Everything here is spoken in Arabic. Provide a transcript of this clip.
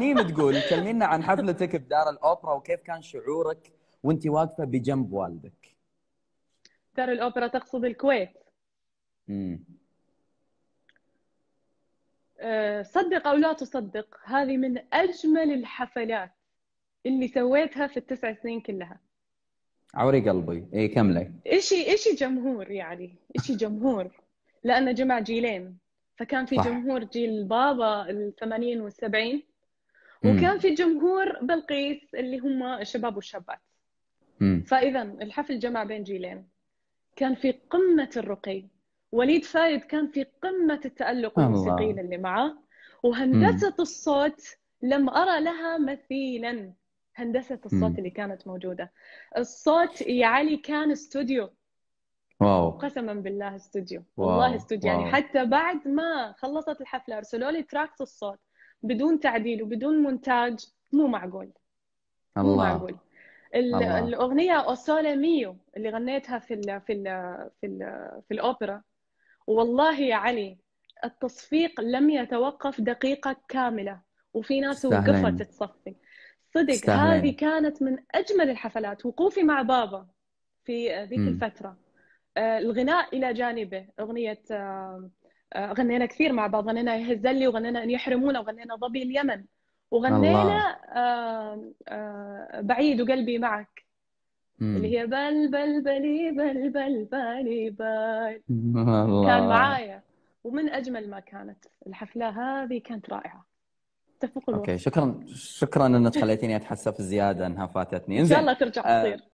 نيم تقول كلمينا عن حفلتك بدار الاوبرا وكيف كان شعورك وانت واقفه بجنب والدك دار الاوبرا تقصد الكويت امم صدق او لا تصدق هذه من اجمل الحفلات اللي سويتها في التسع سنين كلها عوري قلبي اي كملي اشي اشي جمهور يعني اشي جمهور لانه جمع جيلين فكان في صح. جمهور جيل بابا ال 80 وال 70 وكان في جمهور بلقيس اللي هم الشباب والشابات فاذا الحفل جمع بين جيلين كان في قمه الرقي وليد فايد كان في قمه التالق والموسيقيين اللي معه وهندسه مم. الصوت لم ارى لها مثيلا هندسه الصوت مم. اللي كانت موجوده الصوت يا علي كان استوديو واو قسما بالله استوديو واو. والله استوديو يعني حتى بعد ما خلصت الحفله ارسلوا لي تراكت الصوت بدون تعديل وبدون مونتاج مو معقول الله. مو معقول الله. الاغنيه اوسولا ميو اللي غنيتها في الـ في الـ في الـ في الاوبرا والله يا علي التصفيق لم يتوقف دقيقه كامله وفي ناس وقفت تصفي صدق هذه كانت من اجمل الحفلات وقوفي مع بابا في ذيك الفتره آه، الغناء الى جانبه اغنيه آه، آه، غنينا كثير مع بعض غنينا يهزلي وغنينا ان يحرمونا وغنينا ضبي اليمن وغنينا آه آه بعيد وقلبي معك مم. اللي هي بل بل بلي بل بل بلي بل الله. كان معايا ومن اجمل ما كانت الحفله هذه كانت رائعه اتفقوا اوكي شكرا شكرا انك خليتيني اتحسف زياده انها فاتتني ان شاء الله ترجع آه، تصير